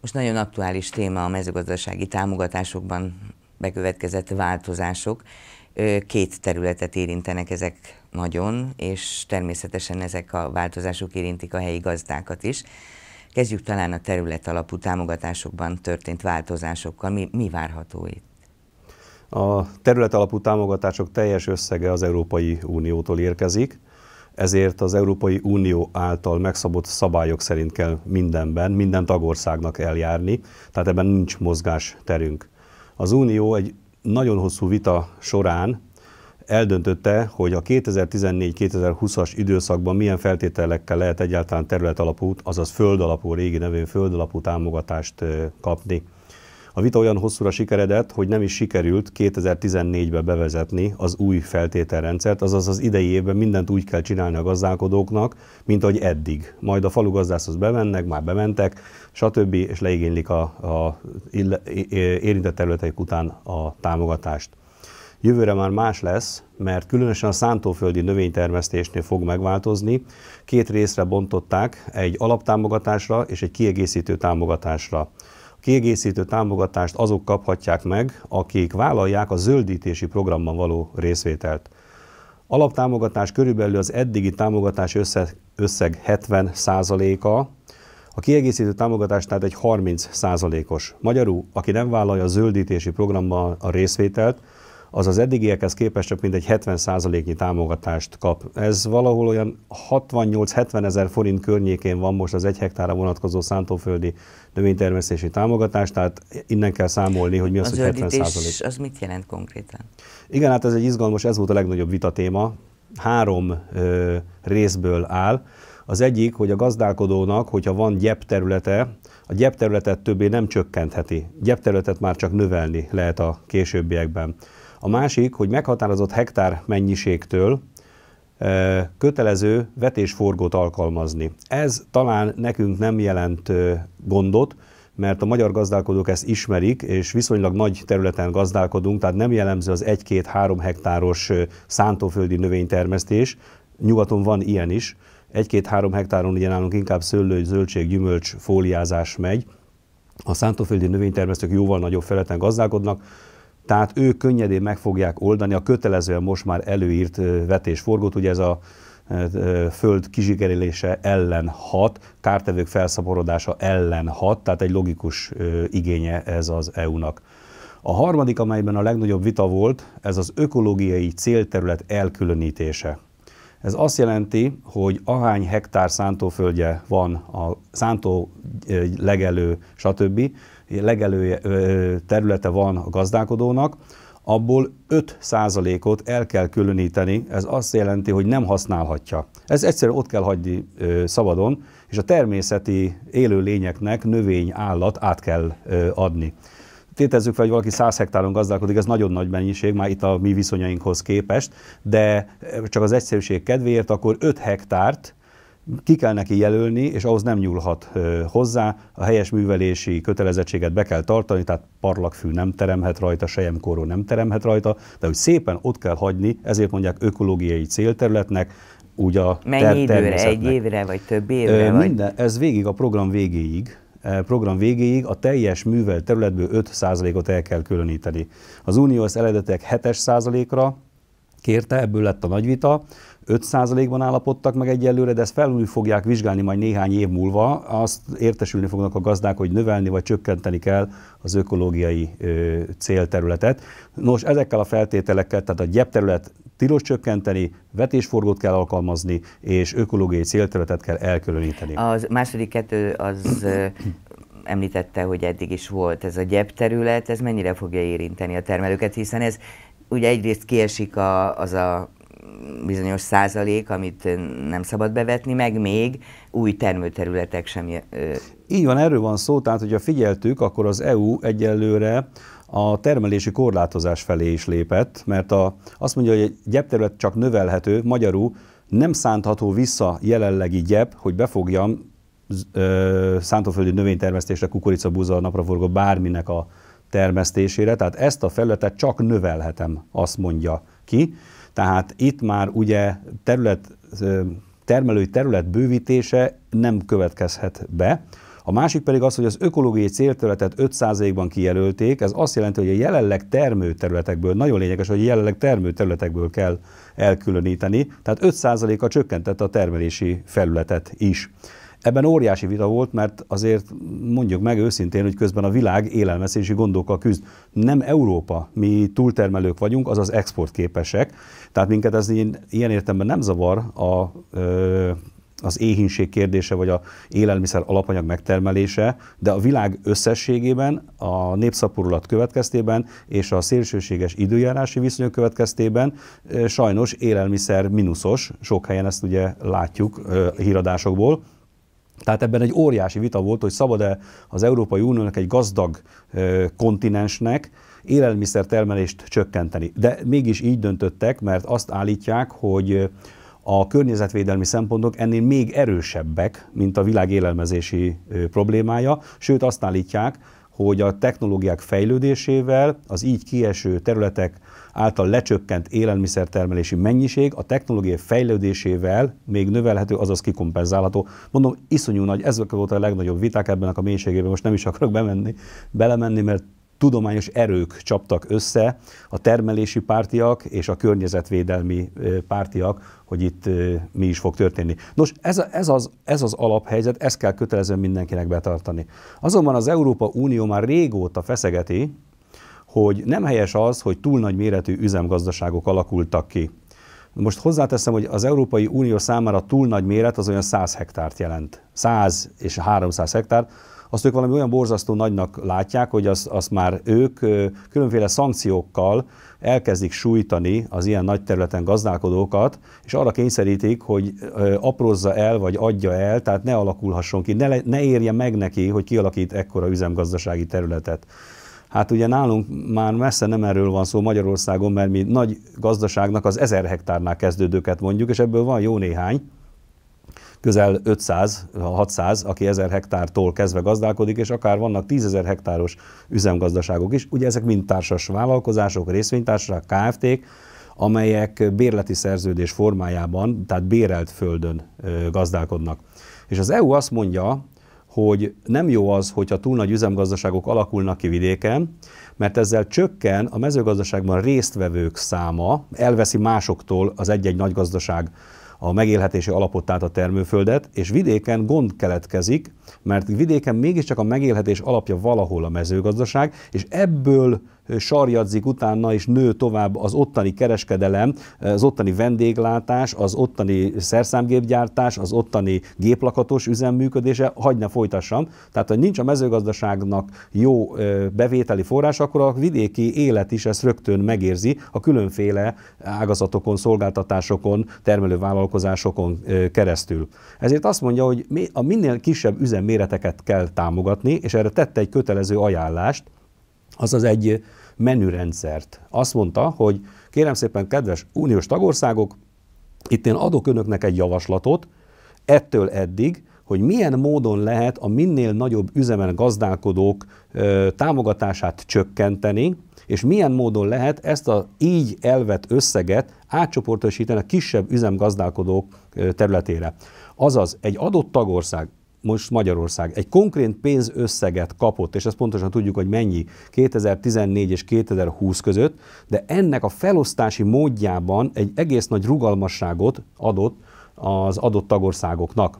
Most nagyon aktuális téma a mezőgazdasági támogatásokban bekövetkezett változások. Két területet érintenek ezek nagyon, és természetesen ezek a változások érintik a helyi gazdákat is. Kezdjük talán a terület alapú támogatásokban történt változásokkal. Mi, mi várható itt? A terület alapú támogatások teljes összege az Európai Uniótól érkezik ezért az Európai Unió által megszabott szabályok szerint kell mindenben, minden tagországnak eljárni, tehát ebben nincs mozgás terünk. Az Unió egy nagyon hosszú vita során eldöntötte, hogy a 2014-2020-as időszakban milyen feltételekkel lehet egyáltalán terület alapú, azaz földalapú régi nevén földalapú támogatást kapni. A vita olyan hosszúra sikeredett, hogy nem is sikerült 2014-ben bevezetni az új feltételrendszert, azaz az idei évben mindent úgy kell csinálni a gazdálkodóknak, mint ahogy eddig. Majd a gazdászhoz bemennek, már bementek, stb. és leigénylik a, a érintett területek után a támogatást. Jövőre már más lesz, mert különösen a szántóföldi növénytermesztésnél fog megváltozni. Két részre bontották, egy alaptámogatásra és egy kiegészítő támogatásra kiegészítő támogatást azok kaphatják meg, akik vállalják a zöldítési programban való részvételt. Alaptámogatás körülbelül az eddigi támogatás összeg 70%-a, a kiegészítő támogatás tehát egy 30%-os. Magyarul, aki nem vállalja a zöldítési programban a részvételt, az az eddigiekhez képest csak mindegy 70%-nyi támogatást kap. Ez valahol olyan 68-70 ezer forint környékén van most az egy hektára vonatkozó szántóföldi növénytermesztési támogatás, tehát innen kell számolni, hogy mi az, az hogy 70 százalék. az mit jelent konkrétan? Igen, hát ez egy izgalmas, ez volt a legnagyobb vitatéma. Három ö, részből áll. Az egyik, hogy a gazdálkodónak, hogyha van gyep területe, a gyep területet többé nem csökkentheti. Gyep területet már csak növelni lehet a későbbiekben. A másik, hogy meghatározott hektár mennyiségtől kötelező vetésforgót alkalmazni. Ez talán nekünk nem jelent gondot, mert a magyar gazdálkodók ezt ismerik, és viszonylag nagy területen gazdálkodunk, tehát nem jellemző az 1-2-3 hektáros szántóföldi növénytermesztés. Nyugaton van ilyen is. 1-2-3 hektáron ugye nálunk inkább szőlő, zöldség, gyümölcs, fóliázás megy. A szántóföldi növénytermesztők jóval nagyobb feleten gazdálkodnak, tehát ők könnyedén meg fogják oldani a kötelezően most már előírt vetésforgót, ugye ez a föld kizsigerelése ellen hat, kártevők felszaporodása ellen hat, tehát egy logikus igénye ez az EU-nak. A harmadik, amelyben a legnagyobb vita volt, ez az ökológiai célterület elkülönítése. Ez azt jelenti, hogy ahány hektár szántóföldje van a szántó legelő, stb. legelő területe van a gazdálkodónak, abból 5%-ot el kell különíteni, ez azt jelenti, hogy nem használhatja. Ez egyszerűen ott kell hagyni szabadon, és a természeti élőlényeknek növény, állat át kell adni. Tétezzük fel, hogy valaki 100 hektáron gazdálkodik, ez nagyon nagy mennyiség, már itt a mi viszonyainkhoz képest, de csak az egyszerűség kedvéért akkor 5 hektárt ki kell neki jelölni, és ahhoz nem nyúlhat hozzá, a helyes művelési kötelezettséget be kell tartani, tehát parlagfű nem teremhet rajta, sejemkoró nem teremhet rajta, de hogy szépen ott kell hagyni, ezért mondják ökológiai célterületnek, úgy a Mennyi ter- időre, egy évre, vagy több évre? Minden, vagy? ez végig a program végéig, e, program végéig a teljes művel területből 5%-ot el kell különíteni. Az unió ezt eredetek 7%-ra kérte, ebből lett a nagy vita. 5%-ban állapodtak meg egyelőre, de ezt felül fogják vizsgálni majd néhány év múlva. Azt értesülni fognak a gazdák, hogy növelni vagy csökkenteni kell az ökológiai ö, célterületet. Nos, ezekkel a feltételekkel, tehát a gyep terület tilos csökkenteni, vetésforgót kell alkalmazni, és ökológiai célterületet kell elkülöníteni. A második kettő az említette, hogy eddig is volt ez a gyep terület, ez mennyire fogja érinteni a termelőket, hiszen ez ugye egyrészt kiesik a, az a bizonyos százalék, amit nem szabad bevetni, meg még új termőterületek sem. Így van, erről van szó, tehát hogyha figyeltük, akkor az EU egyelőre a termelési korlátozás felé is lépett, mert a, azt mondja, hogy egy gyepterület csak növelhető, magyarul nem szántható vissza jelenlegi gyep, hogy befogjam ö, szántóföldi növénytermesztésre, kukorica, búza, napraforgó, bárminek a termesztésére, tehát ezt a felületet csak növelhetem, azt mondja ki. Tehát itt már ugye terület, termelői terület bővítése nem következhet be. A másik pedig az, hogy az ökológiai célterületet 5%-ban kijelölték, ez azt jelenti, hogy a jelenleg területekből nagyon lényeges, hogy a jelenleg területekből kell elkülöníteni, tehát 5%-a csökkentett a termelési felületet is. Ebben óriási vita volt, mert azért mondjuk meg őszintén, hogy közben a világ élelmezési gondokkal küzd. Nem Európa, mi túltermelők vagyunk, azaz exportképesek, tehát minket ez ilyen értelemben nem zavar a ö, az éhínség kérdése, vagy a élelmiszer alapanyag megtermelése, de a világ összességében, a népszaporulat következtében és a szélsőséges időjárási viszonyok következtében sajnos élelmiszer mínuszos, sok helyen ezt ugye látjuk híradásokból, tehát ebben egy óriási vita volt, hogy szabad-e az Európai Uniónak egy gazdag kontinensnek élelmiszertermelést csökkenteni. De mégis így döntöttek, mert azt állítják, hogy a környezetvédelmi szempontok ennél még erősebbek, mint a világ élelmezési problémája, sőt azt állítják, hogy a technológiák fejlődésével az így kieső területek által lecsökkent élelmiszertermelési mennyiség a technológiai fejlődésével még növelhető, azaz kikompenzálható. Mondom, iszonyú nagy, ezek volt a legnagyobb viták ebben a mélységében, most nem is akarok bemenni, belemenni, mert tudományos erők csaptak össze, a termelési pártiak és a környezetvédelmi pártiak, hogy itt mi is fog történni. Nos, ez, a, ez, az, ez az alaphelyzet, ezt kell kötelezően mindenkinek betartani. Azonban az Európa Unió már régóta feszegeti, hogy nem helyes az, hogy túl nagy méretű üzemgazdaságok alakultak ki. Most hozzáteszem, hogy az Európai Unió számára túl nagy méret az olyan 100 hektárt jelent. 100 és 300 hektár. Azt ők valami olyan borzasztó nagynak látják, hogy azt az már ők különféle szankciókkal elkezdik sújtani az ilyen nagy területen gazdálkodókat, és arra kényszerítik, hogy aprózza el, vagy adja el, tehát ne alakulhasson ki, ne, ne érje meg neki, hogy kialakít ekkora üzemgazdasági területet. Hát ugye nálunk már messze nem erről van szó Magyarországon, mert mi nagy gazdaságnak az 1000 hektárnál kezdődőket mondjuk, és ebből van jó néhány, közel 500-600, aki 1000 hektártól kezdve gazdálkodik, és akár vannak 10.000 hektáros üzemgazdaságok is. Ugye ezek mind társas vállalkozások, részvénytársaság, KFT-k, amelyek bérleti szerződés formájában, tehát bérelt földön gazdálkodnak. És az EU azt mondja, hogy nem jó az, hogyha túl nagy üzemgazdaságok alakulnak ki vidéken, mert ezzel csökken a mezőgazdaságban résztvevők száma, elveszi másoktól az egy-egy nagy gazdaság a megélhetési alapot, tehát a termőföldet, és vidéken gond keletkezik, mert vidéken mégiscsak a megélhetés alapja valahol a mezőgazdaság, és ebből sarjadzik utána, és nő tovább az ottani kereskedelem, az ottani vendéglátás, az ottani szerszámgépgyártás, az ottani géplakatos üzemműködése, hagy ne folytassam. Tehát, hogy nincs a mezőgazdaságnak jó bevételi forrás, akkor a vidéki élet is ezt rögtön megérzi a különféle ágazatokon, szolgáltatásokon, termelővállalkozásokon keresztül. Ezért azt mondja, hogy a minél kisebb üzemméreteket kell támogatni, és erre tette egy kötelező ajánlást, azaz egy menürendszert. Azt mondta, hogy kérem szépen, kedves uniós tagországok, itt én adok önöknek egy javaslatot, ettől eddig, hogy milyen módon lehet a minél nagyobb üzemen gazdálkodók ö, támogatását csökkenteni, és milyen módon lehet ezt a így elvett összeget átcsoportosítani a kisebb üzemgazdálkodók területére. Azaz egy adott tagország most Magyarország egy konkrét pénzösszeget kapott, és ezt pontosan tudjuk, hogy mennyi 2014 és 2020 között, de ennek a felosztási módjában egy egész nagy rugalmasságot adott az adott tagországoknak.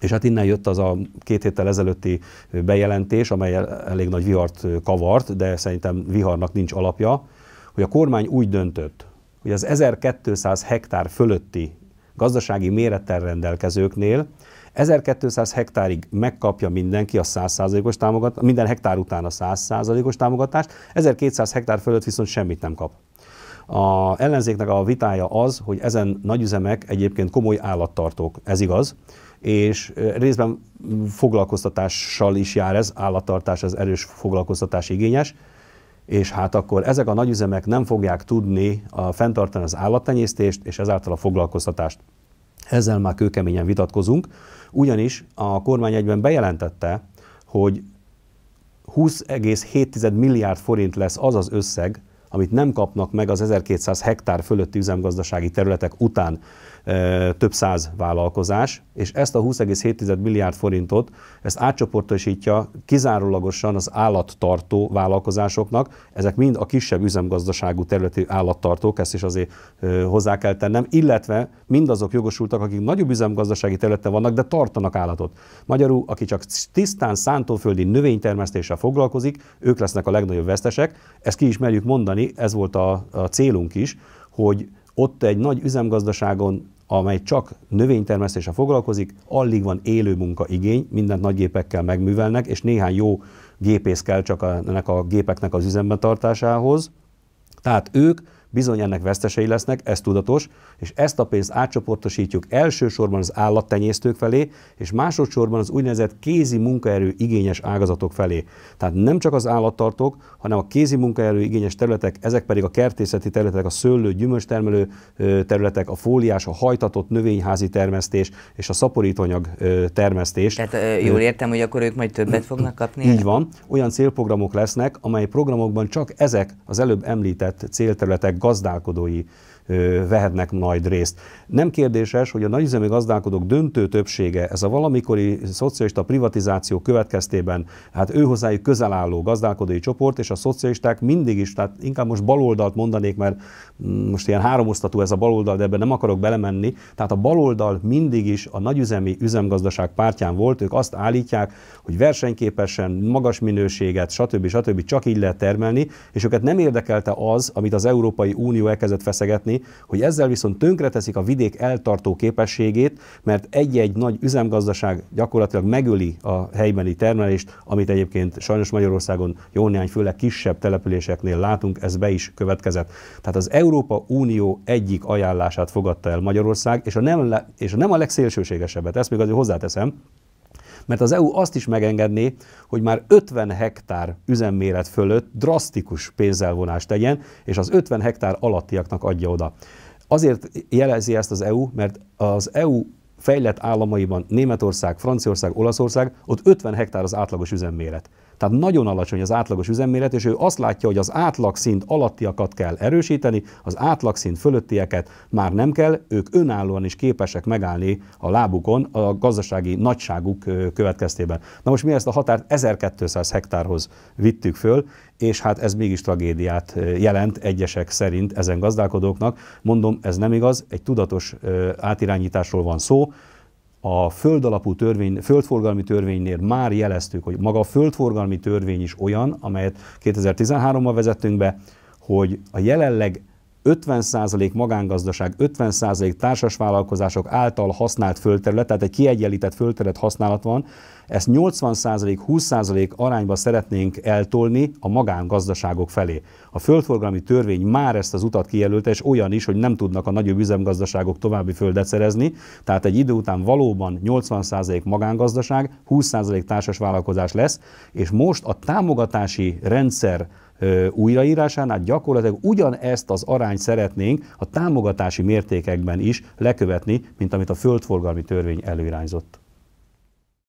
És hát innen jött az a két héttel ezelőtti bejelentés, amely elég nagy vihart kavart, de szerintem viharnak nincs alapja, hogy a kormány úgy döntött, hogy az 1200 hektár fölötti gazdasági mérettel rendelkezőknél 1200 hektárig megkapja mindenki a 100%-os támogatást, minden hektár után a 100%-os támogatást, 1200 hektár fölött viszont semmit nem kap. A ellenzéknek a vitája az, hogy ezen nagyüzemek egyébként komoly állattartók, ez igaz, és részben foglalkoztatással is jár ez, állattartás, ez erős foglalkoztatás igényes, és hát akkor ezek a nagyüzemek nem fogják tudni a, fenntartani az állattenyésztést, és ezáltal a foglalkoztatást. Ezzel már kőkeményen vitatkozunk, ugyanis a kormány egyben bejelentette, hogy 20,7 milliárd forint lesz az az összeg, amit nem kapnak meg az 1200 hektár fölötti üzemgazdasági területek után e, több száz vállalkozás, és ezt a 20,7 milliárd forintot, ezt átcsoportosítja kizárólagosan az állattartó vállalkozásoknak, ezek mind a kisebb üzemgazdaságú területi állattartók, ezt is azért e, hozzá kell tennem, illetve mindazok jogosultak, akik nagyobb üzemgazdasági területen vannak, de tartanak állatot. Magyarul, aki csak tisztán szántóföldi növénytermesztéssel foglalkozik, ők lesznek a legnagyobb vesztesek, ezt ki is merjük mondani, csinálni, ez volt a, a célunk is, hogy ott egy nagy üzemgazdaságon, amely csak növénytermesztéssel foglalkozik, alig van élő munkaigény, mindent nagy gépekkel megművelnek, és néhány jó gépész kell csak ennek a gépeknek az üzemben tartásához. Tehát ők bizony ennek vesztesei lesznek, ez tudatos, és ezt a pénzt átcsoportosítjuk elsősorban az állattenyésztők felé, és másodszorban az úgynevezett kézi munkaerő igényes ágazatok felé. Tehát nem csak az állattartók, hanem a kézi munkaerő igényes területek, ezek pedig a kertészeti területek, a szőlő, gyümölcstermelő területek, a fóliás, a hajtatott növényházi termesztés és a szaporítóanyag termesztés. Tehát jól értem, hogy akkor ők majd többet fognak kapni? Így van. Olyan célprogramok lesznek, amely programokban csak ezek az előbb említett célterületek gazdálkodói vehetnek majd részt. Nem kérdéses, hogy a nagyüzemi gazdálkodók döntő többsége, ez a valamikori szocialista privatizáció következtében, hát ő hozzájuk közel álló gazdálkodói csoport, és a szocialisták mindig is, tehát inkább most baloldalt mondanék, mert mm, most ilyen háromosztatú ez a baloldal, de ebben nem akarok belemenni. Tehát a baloldal mindig is a nagyüzemi üzemgazdaság pártján volt, ők azt állítják, hogy versenyképesen, magas minőséget, stb. stb. csak így lehet termelni, és őket nem érdekelte az, amit az Európai Unió elkezdett feszegetni, látni, hogy ezzel viszont tönkreteszik a vidék eltartó képességét, mert egy-egy nagy üzemgazdaság gyakorlatilag megöli a helybeni termelést, amit egyébként sajnos Magyarországon jó néhány, főleg kisebb településeknél látunk, ez be is következett. Tehát az Európa Unió egyik ajánlását fogadta el Magyarország, és a nem, és a, nem a legszélsőségesebbet, ezt még azért hozzáteszem, mert az EU azt is megengedné, hogy már 50 hektár üzemméret fölött drasztikus pénzelvonást tegyen, és az 50 hektár alattiaknak adja oda. Azért jelezi ezt az EU, mert az EU fejlett államaiban, Németország, Franciaország, Olaszország, ott 50 hektár az átlagos üzemméret. Tehát nagyon alacsony az átlagos üzemméret, és ő azt látja, hogy az átlagszint alattiakat kell erősíteni, az átlagszint fölöttieket már nem kell, ők önállóan is képesek megállni a lábukon a gazdasági nagyságuk következtében. Na most mi ezt a határt 1200 hektárhoz vittük föl, és hát ez mégis tragédiát jelent egyesek szerint ezen gazdálkodóknak. Mondom, ez nem igaz, egy tudatos átirányításról van szó, a földalapú törvény, földforgalmi törvénynél már jeleztük, hogy maga a földforgalmi törvény is olyan, amelyet 2013-ban vezettünk be, hogy a jelenleg 50% magángazdaság, 50% társas vállalkozások által használt földterület, tehát egy kiegyenlített földterület használat van, ezt 80%, 20% arányba szeretnénk eltolni a magángazdaságok felé. A földforgalmi törvény már ezt az utat kijelölte, és olyan is, hogy nem tudnak a nagyobb üzemgazdaságok további földet szerezni, tehát egy idő után valóban 80% magángazdaság, 20% társas vállalkozás lesz, és most a támogatási rendszer újraírásánál gyakorlatilag ugyanezt az arányt szeretnénk a támogatási mértékekben is lekövetni, mint amit a földforgalmi törvény előirányzott.